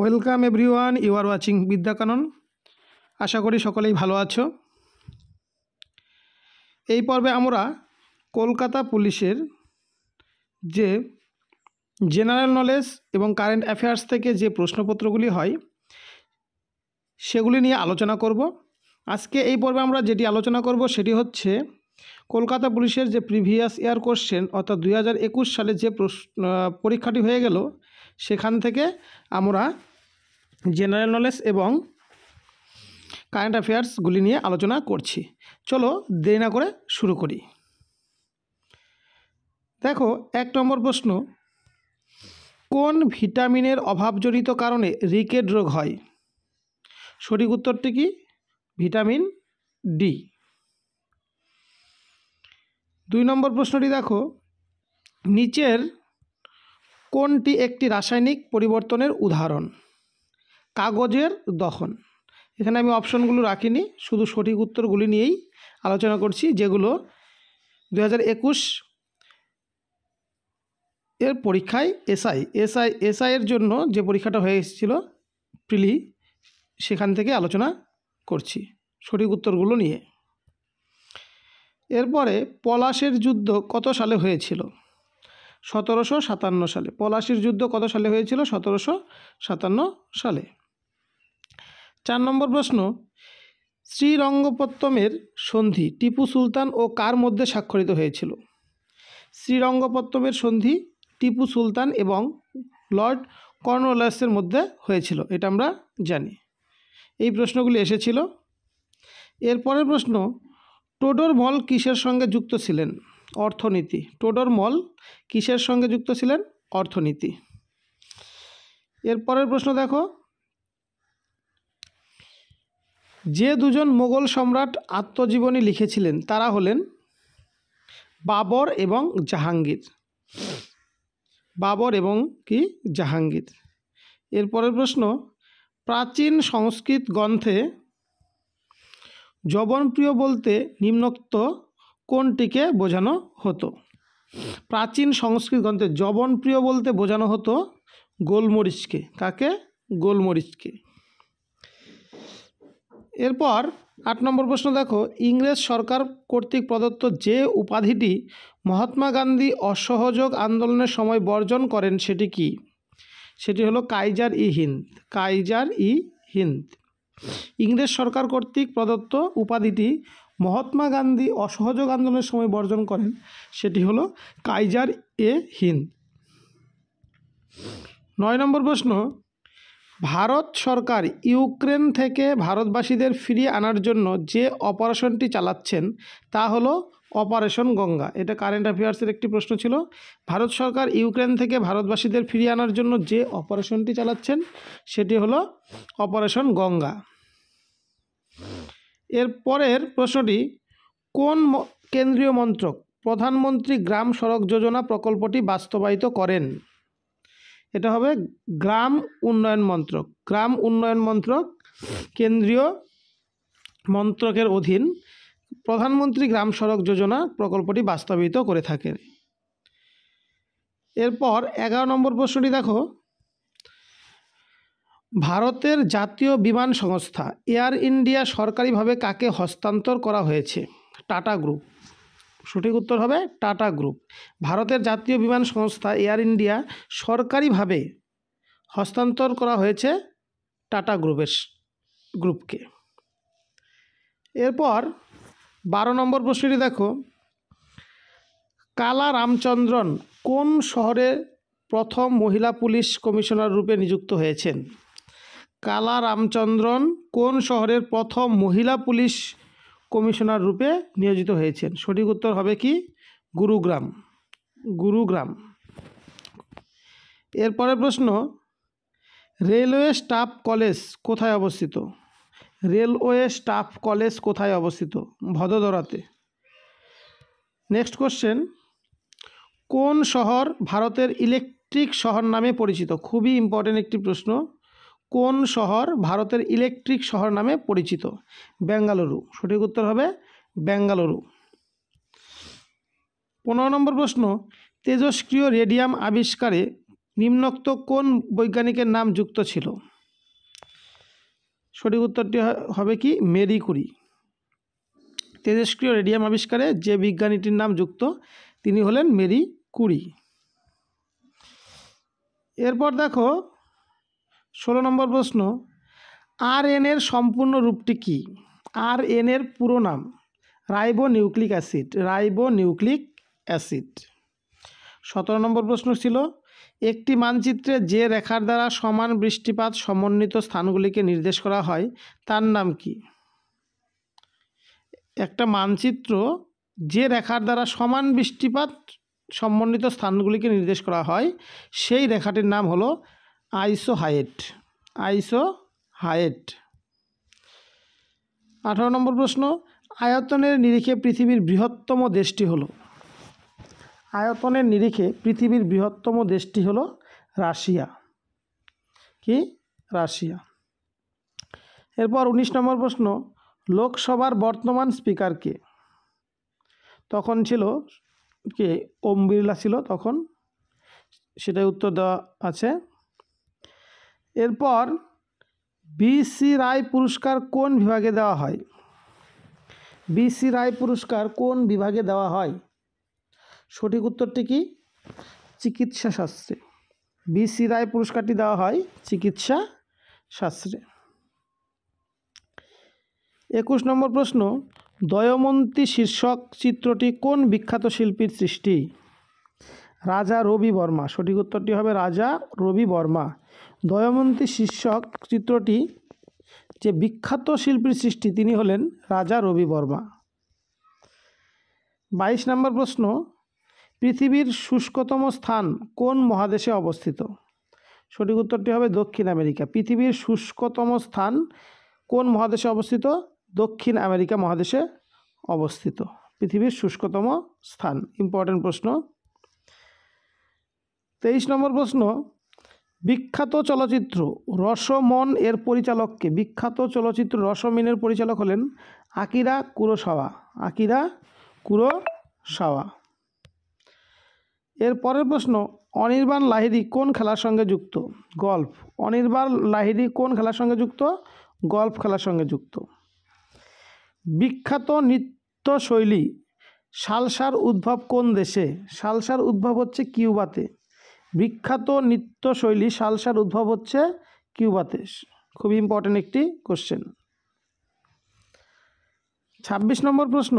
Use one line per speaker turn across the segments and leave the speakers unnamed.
Welcome everyone you are watching Vidyakanan আশা করি সকলেই ভালো আছো এই পর্বে আমরা কলকাতা পুলিশের যে জেনারেল নলেজ এবং কারেন্ট অ্যাফেয়ার্স থেকে যে প্রশ্নপত্রগুলি হয় সেগুলি নিয়ে আলোচনা করব আজকে এই পর্বে আমরা যেটি আলোচনা করব সেটি হচ্ছে কলকাতা পুলিশের যে প্রিভিয়াস ইয়ার কোশ্চেন অর্থাৎ দুই সালে যে পরীক্ষাটি হয়ে গেল সেখান থেকে আমরা জেনারেল নলেজ এবং কারেন্ট অ্যাফেয়ার্সগুলি নিয়ে আলোচনা করছি চলো দেরি না করে শুরু করি দেখো এক নম্বর প্রশ্ন কোন ভিটামিনের অভাবজনিত কারণে রিকেট রোগ হয় সঠিক উত্তরটি কি ভিটামিন ডি দুই নম্বর প্রশ্নটি দেখো নিচের কোনটি একটি রাসায়নিক পরিবর্তনের উদাহরণ কাগজের দহন এখানে আমি অপশনগুলো রাখিনি শুধু সঠিক উত্তরগুলি নিয়েই আলোচনা করছি যেগুলো দু এর পরীক্ষায় এসআই এসআই এসআইয়ের জন্য যে পরীক্ষাটা হয়ে এসেছিল প্রিলি সেখান থেকে আলোচনা করছি সঠিক উত্তরগুলো নিয়ে এরপরে পলাশের যুদ্ধ কত সালে হয়েছিল সতেরোশো সাতান্ন সালে পলাশির যুদ্ধ কত সালে হয়েছিল সতেরোশো সাতান্ন সালে চার নম্বর প্রশ্ন শ্রীরঙ্গপত্তমের সন্ধি টিপু সুলতান ও কার মধ্যে স্বাক্ষরিত হয়েছিল শ্রীরঙ্গপত্তমের সন্ধি টিপু সুলতান এবং লর্ড কর্নওয়ালাসের মধ্যে হয়েছিল এটা আমরা জানি এই প্রশ্নগুলি এসেছিল এরপরের প্রশ্ন টোডর মল কিসের সঙ্গে যুক্ত ছিলেন অর্থনীতি টোডর মল কিসের সঙ্গে যুক্ত ছিলেন অর্থনীতি এরপরের প্রশ্ন দেখো যে দুজন মোগল সম্রাট আত্মজীবনী লিখেছিলেন তারা হলেন বাবর এবং জাহাঙ্গীর বাবর এবং কি জাহাঙ্গীর এরপরের প্রশ্ন প্রাচীন সংস্কৃত গ্রন্থে জবনপ্রিয় বলতে নিম্নোক্ত কোনটিকে বোঝানো হতো প্রাচীন সংস্কৃত গ্রন্থে জবনপ্রিয় বলতে বোঝানো হতো গোলমরিচকে কাকে গোলমরিচকে এরপর আট নম্বর প্রশ্ন দেখো ইংরেজ সরকার কর্তৃক প্রদত্ত যে উপাধিটি মহাত্মা গান্ধী অসহযোগ আন্দোলনের সময় বর্জন করেন সেটি কি সেটি হলো কাইজার ই হিন্দ কাইজার ই হিন্দ ইংরেজ সরকার কর্তৃক প্রদত্ত উপাধিটি মহাত্মা গান্ধী অসহযোগ আন্দোলনের সময় বর্জন করেন সেটি হলো কাইজার এ হিন্দ নয় নম্বর প্রশ্ন ভারত সরকার ইউক্রেন থেকে ভারতবাসীদের ফিরিয়ে আনার জন্য যে অপারেশনটি চালাচ্ছেন তা হলো অপারেশন গঙ্গা এটা কারেন্ট অ্যাফেয়ার্সের একটি প্রশ্ন ছিল ভারত সরকার ইউক্রেন থেকে ভারতবাসীদের ফিরিয়ে আনার জন্য যে অপারেশনটি চালাচ্ছেন সেটি হলো অপারেশন গঙ্গা এর পরের প্রশ্নটি কোন কেন্দ্রীয় মন্ত্রক প্রধানমন্ত্রী গ্রাম সড়ক যোজনা প্রকল্পটি বাস্তবায়িত করেন এটা হবে গ্রাম উন্নয়ন মন্ত্রক গ্রাম উন্নয়ন মন্ত্রক কেন্দ্রীয় মন্ত্রকের অধীন প্রধানমন্ত্রী গ্রাম সড়ক যোজনা প্রকল্পটি বাস্তবায়িত করে থাকেন এরপর এগারো নম্বর প্রশ্নটি দেখো ভারতের জাতীয় বিমান সংস্থা এয়ার ইন্ডিয়া সরকারিভাবে কাকে হস্তান্তর করা হয়েছে টাটা গ্রুপ সঠিক উত্তর হবে টাটা গ্রুপ ভারতের জাতীয় বিমান সংস্থা এয়ার ইন্ডিয়া সরকারিভাবে হস্তান্তর করা হয়েছে টাটা গ্রুপের গ্রুপকে এরপর বারো নম্বর প্রশ্নটি দেখো কালা রামচন্দ্রন কোন শহরে প্রথম মহিলা পুলিশ কমিশনার রূপে নিযুক্ত হয়েছেন কালা রামচন্দ্রন কোন শহরের প্রথম মহিলা পুলিশ কমিশনার রূপে নিয়োজিত হয়েছেন সঠিক উত্তর হবে কি গুরুগ্রাম গুরুগ্রাম এরপরের প্রশ্ন রেলওয়ে স্টাফ কলেজ কোথায় অবস্থিত রেলওয়ে স্টাফ কলেজ কোথায় অবস্থিত ভদোদরাতে নেক্সট কোশ্চেন কোন শহর ভারতের ইলেকট্রিক শহর নামে পরিচিত খুবই ইম্পর্টেন্ট একটি প্রশ্ন কোন শহর ভারতের ইলেকট্রিক শহর নামে পরিচিত বেঙ্গালুরু সঠিক উত্তর হবে বেঙ্গালুরু পনেরো নম্বর প্রশ্ন তেজস্ক্রিয় রেডিয়াম আবিষ্কারে নিম্নোক্ত কোন বৈজ্ঞানিকের নাম যুক্ত ছিল সঠিক উত্তরটি হবে কি মেরি কুরি তেজস্ক্রিয় রেডিয়াম আবিষ্কারে যে বিজ্ঞানীটির নাম যুক্ত তিনি হলেন মেরি কুরি এরপর দেখো ষোলো নম্বর প্রশ্ন আর এন এর সম্পূর্ণ রূপটি কি আর এন এর পুরো নাম ribonucleic acid ribonucleic acid সতেরো নম্বর প্রশ্ন ছিল একটি মানচিত্রে যে রেখার দ্বারা সমান বৃষ্টিপাত সমন্বিত স্থানগুলিকে নির্দেশ করা হয় তার নাম কি একটা মানচিত্র যে রেখার দ্বারা সমান বৃষ্টিপাত সমন্বিত স্থানগুলিকে নির্দেশ করা হয় সেই রেখাটির নাম হলো আইসোহাইট আইসোহাইট আঠারো নম্বর প্রশ্ন আয়তনের নিরিখে পৃথিবীর বৃহত্তম দেশটি হল আয়তনের নিরিখে পৃথিবীর বৃহত্তম দেশটি হল রাশিয়া কি রাশিয়া এরপর ১৯ নম্বর প্রশ্ন লোকসভার বর্তমান স্পিকারকে তখন ছিল কে ওম বিড়লা ছিল তখন সেটাই উত্তর দেওয়া আছে এরপর বিসি রায় পুরস্কার কোন বিভাগে দেওয়া হয় বিসি রায় পুরস্কার কোন বিভাগে দেওয়া হয় সঠিক উত্তরটি কি চিকিৎসা শাস্ত্রে বিসি রায় পুরস্কারটি দেওয়া হয় চিকিৎসা শাস্ত্রে একুশ নম্বর প্রশ্ন দয়মন্তী শীর্ষক চিত্রটি কোন বিখ্যাত শিল্পীর সৃষ্টি রাজা রবি বর্মা সঠিক উত্তরটি হবে রাজা রবি বর্মা দয়মন্তী শীর্ষক চিত্রটি যে বিখ্যাত শিল্পীর সৃষ্টি তিনি হলেন রাজা রবি বর্মা বাইশ নম্বর প্রশ্ন পৃথিবীর শুষ্কতম স্থান কোন মহাদেশে অবস্থিত সঠিক উত্তরটি হবে দক্ষিণ আমেরিকা পৃথিবীর শুষ্কতম স্থান কোন মহাদেশে অবস্থিত দক্ষিণ আমেরিকা মহাদেশে অবস্থিত পৃথিবীর শুষ্কতম স্থান ইম্পর্টেন্ট প্রশ্ন তেইশ নম্বর প্রশ্ন বিখ্যাত চলচ্চিত্র রসমন এর পরিচালককে বিখ্যাত চলচ্চিত্র রসমিনের পরিচালক হলেন আকিরা কুরোসাওয়া আকিরা কুরোসাওয়া এর পরের প্রশ্ন অনির্বাণ লাহিড়ি কোন খেলার সঙ্গে যুক্ত গল্ফ অনির্বাণ লাহিড়ি কোন খেলার সঙ্গে যুক্ত গল্ফ খেলার সঙ্গে যুক্ত বিখ্যাত নৃত্যশৈলী সালসার উদ্ভব কোন দেশে সালসার উদ্ভব হচ্ছে কিউবাতে বিখ্যাত নৃত্যশৈলী সালসার উদ্ভব হচ্ছে কিউবাতে খুব ইম্পর্টেন্ট একটি কোশ্চেন ছাব্বিশ নম্বর প্রশ্ন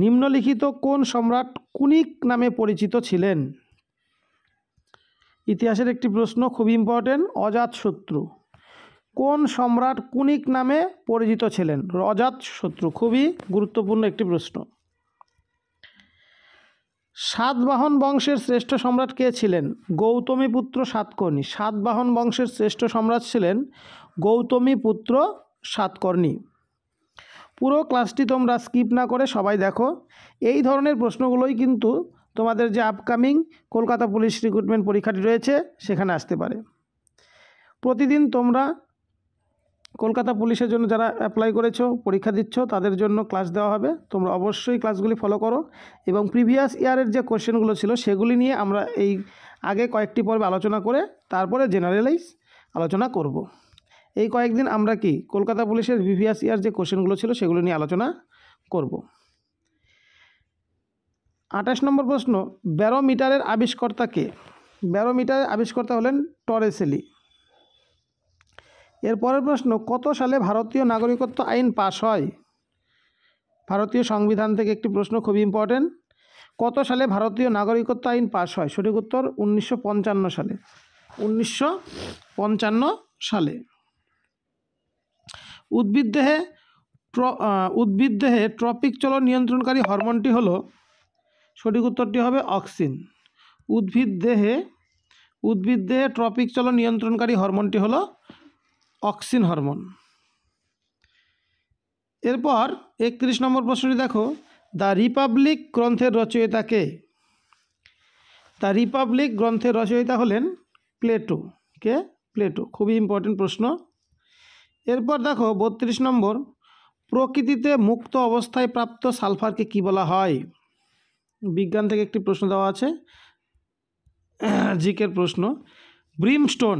নিম্নলিখিত কোন সম্রাট কুনিক নামে পরিচিত ছিলেন ইতিহাসের একটি প্রশ্ন খুব ইম্পর্টেন্ট অজাতশত্রু কোন সম্রাট কুনিক নামে পরিচিত ছিলেন অজাতশত্রু খুবই গুরুত্বপূর্ণ একটি প্রশ্ন সাতবাহন বংশের শ্রেষ্ঠ সম্রাট কে ছিলেন গৌতমী পুত্র সাতকর্ণী সাতবাহন বংশের শ্রেষ্ঠ সম্রাট ছিলেন গৌতমী পুত্র সাতকর্ণী পুরো ক্লাসটি তোমরা স্কিপ না করে সবাই দেখো এই ধরনের প্রশ্নগুলোই কিন্তু তোমাদের যে আপকামিং কলকাতা পুলিশ রিক্রুটমেন্ট পরীক্ষাটি রয়েছে সেখানে আসতে পারে প্রতিদিন তোমরা কলকাতা পুলিশের জন্য যারা অ্যাপ্লাই করেছো পরীক্ষা দিচ্ছ তাদের জন্য ক্লাস দেওয়া হবে তোমরা অবশ্যই ক্লাসগুলি ফলো করো এবং প্রিভিয়াস ইয়ারের যে কোশ্চেনগুলো ছিল সেগুলি নিয়ে আমরা এই আগে কয়েকটি পর্বে আলোচনা করে তারপরে জেনারেলাইজ আলোচনা করব। এই কয়েকদিন আমরা কি কলকাতা পুলিশের প্রিভিয়াস ইয়ার যে কোশ্চেনগুলো ছিল সেগুলো নিয়ে আলোচনা করব। আঠাশ নম্বর প্রশ্ন ব্যারোমিটারের আবিষ্কর্তা কে ব্যারোমিটারের আবিষ্কর্তা হলেন টরেসেলি এরপরের প্রশ্ন কত সালে ভারতীয় নাগরিকত্ব আইন পাশ হয় ভারতীয় সংবিধান থেকে একটি প্রশ্ন খুব ইম্পর্টেন্ট কত সালে ভারতীয় নাগরিকত্ব আইন পাশ হয় সঠিক উত্তর উনিশশো সালে উনিশশো সালে উদ্ভিদ দেহে উদ্ভিদ দেহে ট্রপিক চলন নিয়ন্ত্রণকারী হরমোনটি হল সঠিক উত্তরটি হবে অক্সিন উদ্ভিদ দেহে উদ্ভিদ দেহে ট্রপিক চলন নিয়ন্ত্রণকারী হরমোনটি হলো অক্সিন হরমোন এরপর একত্রিশ নম্বর প্রশ্নটি দেখো দ্য রিপাবলিক গ্রন্থের রচয়িতা কে দ্য রিপাবলিক গ্রন্থের রচয়িতা হলেন প্লেটো কে প্লেটো খুবই ইম্পর্টেন্ট প্রশ্ন এরপর দেখো বত্রিশ নম্বর প্রকৃতিতে মুক্ত অবস্থায় প্রাপ্ত সালফারকে কি বলা হয় বিজ্ঞান থেকে একটি প্রশ্ন দেওয়া আছে জিকের প্রশ্ন ব্রিমস্টোন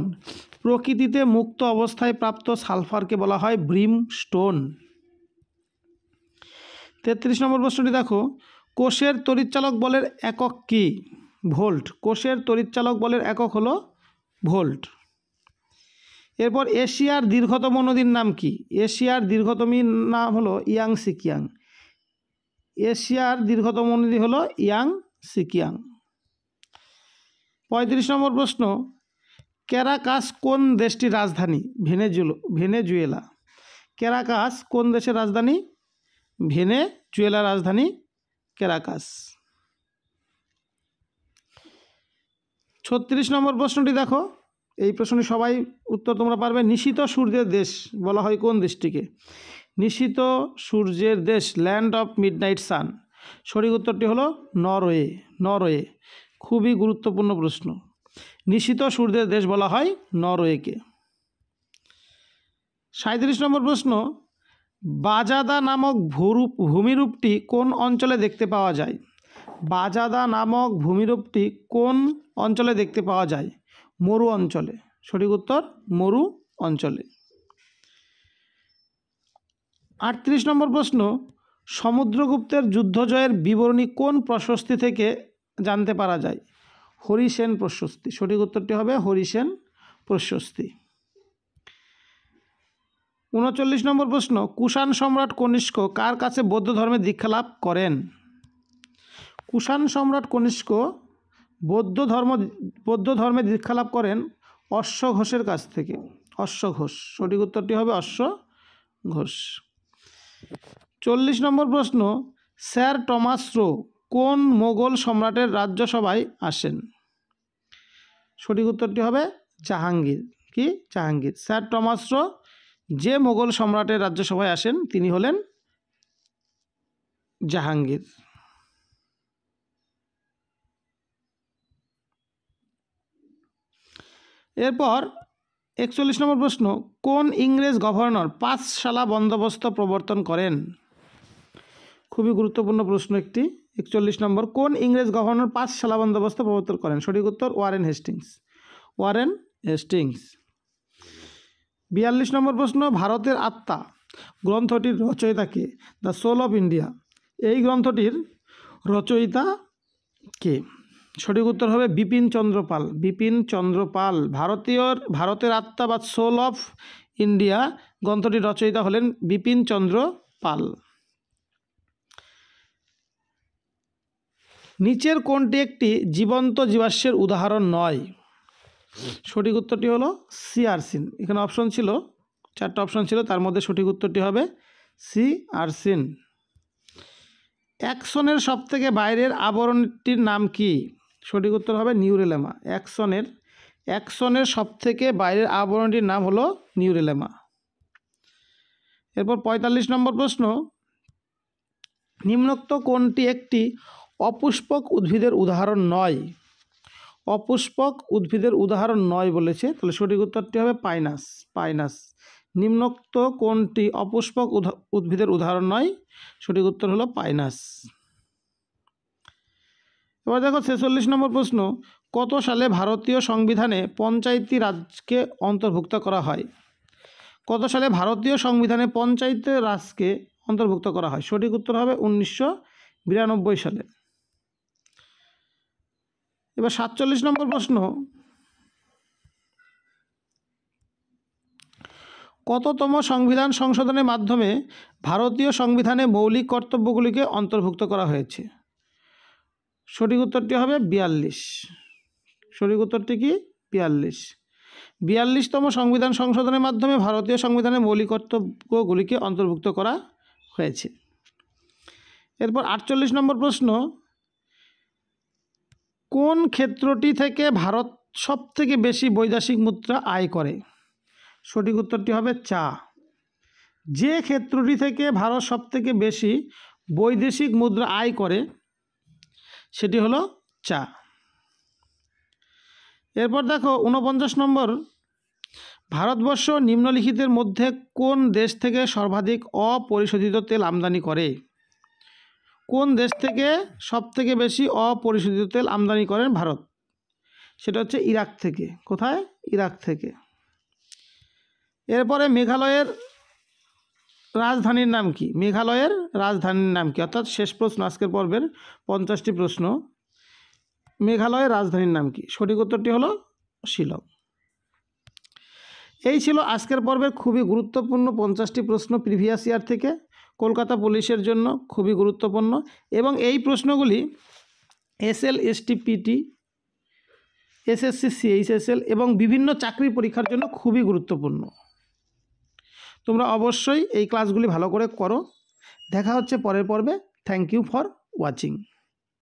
প্রকৃতিতে মুক্ত অবস্থায় প্রাপ্ত সালফারকে বলা হয় ব্রিমস্টোন তেত্রিশ নম্বর প্রশ্নটি দেখো কোষের তরিচালক বলের একক কি ভোল্ট কোষের তরিচালক বলের একক হলো ভোল্ট এরপর এশিয়ার দীর্ঘতম নদীর নাম কি এশিয়ার দীর্ঘতমীর নাম হলো ইয়াং সিকিয়াং এশিয়ার দীর্ঘতম নদী হলো ইয়াং সিকিয়াং পঁয়ত্রিশ নম্বর প্রশ্ন ক্যারাকাস কোন দেশটির রাজধানী ভেনেজুলো ভেনেজুয়েলা ক্যারাকাস কোন দেশের রাজধানী ভেনেজুয়েলা রাজধানী ক্যারাকাস ছত্রিশ নম্বর প্রশ্নটি দেখো এই প্রশ্নে সবাই উত্তর তোমরা পারবে নিশিত সূর্যের দেশ বলা হয় কোন দেশটিকে নিশিত সূর্যের দেশ ল্যান্ড অফ মিডনাইট সান সঠিক উত্তরটি হলো নরওয়ে নরওয়ে খুবই গুরুত্বপূর্ণ প্রশ্ন নিশ্চিত সূর্যের দেশ বলা হয় নরওয়েকে সাঁত্রিশ নম্বর প্রশ্ন বাজাদা নামক ভূরূপ ভূমিরূপটি কোন অঞ্চলে দেখতে পাওয়া যায় বাজাদা নামক ভূমিরূপটি কোন অঞ্চলে দেখতে পাওয়া যায় মরু অঞ্চলে সঠিক উত্তর মরু অঞ্চলে আটত্রিশ নম্বর প্রশ্ন সমুদ্রগুপ্তের যুদ্ধজয়ের বিবরণী কোন প্রশস্তি থেকে জানতে পারা যায় হরিসেন প্রশস্তি সঠিক উত্তরটি হবে হরিসেন প্রশস্তি উনচল্লিশ নম্বর প্রশ্ন কুষাণ সম্রাট কনিষ্ক কার কাছে বৌদ্ধ ধর্মে দীক্ষা লাভ করেন কুষাণ সম্রাট কনিষ্ক বৌদ্ধ ধর্ম বৌদ্ধ ধর্মে দীক্ষা লাভ করেন অশ্ব ঘোষের কাছ থেকে অশ্ব ঘোষ সঠিক উত্তরটি হবে অশ্ব ঘোষ চল্লিশ নম্বর প্রশ্ন স্যার টমাস রো কোন মোগল সম্রাটের রাজ্যসভায় আসেন সঠিক উত্তরটি হবে জাহাঙ্গীর কি জাহাঙ্গীর স্যার টমাস রো যে মোগল সম্রাটের রাজ্যসভায় আসেন তিনি হলেন জাহাঙ্গীর এরপর একচল্লিশ নম্বর প্রশ্ন কোন ইংরেজ গভর্নর পাঁচশালা বন্দোবস্ত প্রবর্তন করেন খুবই গুরুত্বপূর্ণ প্রশ্ন একটি একচল্লিশ নম্বর কোন ইংরেজ গভর্নর পাঁচ শালা বন্দোবস্ত প্রবর্তন করেন সঠিক উত্তর ওয়ারেন হেস্টিংস ওয়ারেন হেস্টিংস বিয়াল্লিশ নম্বর প্রশ্ন ভারতের আত্মা গ্রন্থটির রচয়িতা কে দ্য সোল অফ ইন্ডিয়া এই গ্রন্থটির রচয়িতা কে সঠিক উত্তর হবে বিপিন চন্দ্রপাল বিপিন চন্দ্রপাল ভারতীয় ভারতের আত্মা বা সোল অফ ইন্ডিয়া গ্রন্থটির রচয়িতা হলেন বিপিন চন্দ্র পাল নিচের কোনটি একটি জীবন্ত জীবাশ্মের উদাহরণ নয় সঠিক উত্তরটি হলো সি আরসিন এখানে অপশন ছিল চারটা অপশন ছিল তার মধ্যে সঠিক উত্তরটি হবে সি আরসিন অ্যাকশনের থেকে বাইরের আবরণটির নাম কি সঠিক উত্তর হবে নিউরেলেমা অ্যাকশনের অ্যাকশনের সবথেকে বাইরের আবরণটির নাম হলো নিউরেলেমা এরপর ৪৫ নম্বর প্রশ্ন নিম্নোক্ত কোনটি একটি অপুষ্পক উদ্ভিদের উদাহরণ নয় অপুষ্পক উদ্ভিদের উদাহরণ নয় বলেছে তাহলে সঠিক উত্তরটি হবে পাইনাস পাইনাস নিম্নোক্ত কোনটি অপুষ্পক উদ্ভিদের উদাহরণ নয় সঠিক উত্তর হলো পাইনাস এবার দেখো ছেচল্লিশ নম্বর প্রশ্ন কত সালে ভারতীয় সংবিধানে পঞ্চায়েতি রাজকে অন্তর্ভুক্ত করা হয় কত সালে ভারতীয় সংবিধানে পঞ্চায়েত রাজকে অন্তর্ভুক্ত করা হয় সঠিক উত্তর হবে উনিশশো বিরানব্বই সালে এবার সাতচল্লিশ নম্বর প্রশ্ন কততম সংবিধান সংশোধনের মাধ্যমে ভারতীয় সংবিধানে মৌলিক কর্তব্যগুলিকে অন্তর্ভুক্ত করা হয়েছে সঠিক উত্তরটি হবে বিয়াল্লিশ সঠিক উত্তরটি কি বিয়াল্লিশ বিয়াল্লিশতম সংবিধান সংশোধনের মাধ্যমে ভারতীয় সংবিধানে মৌলিক কর্তব্যগুলিকে অন্তর্ভুক্ত করা হয়েছে এরপর আটচল্লিশ নম্বর প্রশ্ন কোন ক্ষেত্রটি থেকে ভারত সবথেকে বেশি বৈদেশিক মুদ্রা আয় করে সঠিক উত্তরটি হবে চা যে ক্ষেত্রটি থেকে ভারত সবথেকে বেশি বৈদেশিক মুদ্রা আয় করে সেটি হলো চা এরপর দেখো উনপঞ্চাশ নম্বর ভারতবর্ষ নিম্নলিখিতের মধ্যে কোন দেশ থেকে সর্বাধিক অপরিশোধিত তেল আমদানি করে কোন দেশ থেকে সবথেকে বেশি অপরিশোধিত তেল আমদানি করেন ভারত সেটা হচ্ছে ইরাক থেকে কোথায় ইরাক থেকে এরপরে মেঘালয়ের রাজধানীর নাম কি মেঘালয়ের রাজধানীর নাম কি অর্থাৎ শেষ প্রশ্ন আজকের পর্বের পঞ্চাশটি প্রশ্ন মেঘালয়ের রাজধানীর নাম কি সঠিক উত্তরটি হলো শিলং এই ছিল আজকের পর্বের খুবই গুরুত্বপূর্ণ পঞ্চাশটি প্রশ্ন প্রিভিয়াস ইয়ার থেকে কলকাতা পুলিশের জন্য খুবই গুরুত্বপূর্ণ এবং এই প্রশ্নগুলি এসএল এসটিপিটি এসএসসি সিএইচএসএল এবং বিভিন্ন চাকরি পরীক্ষার জন্য খুবই গুরুত্বপূর্ণ তোমরা অবশ্যই এই ক্লাসগুলি ভালো করে করো দেখা হচ্ছে পরের পর্বে থ্যাংক ইউ ফর ওয়াচিং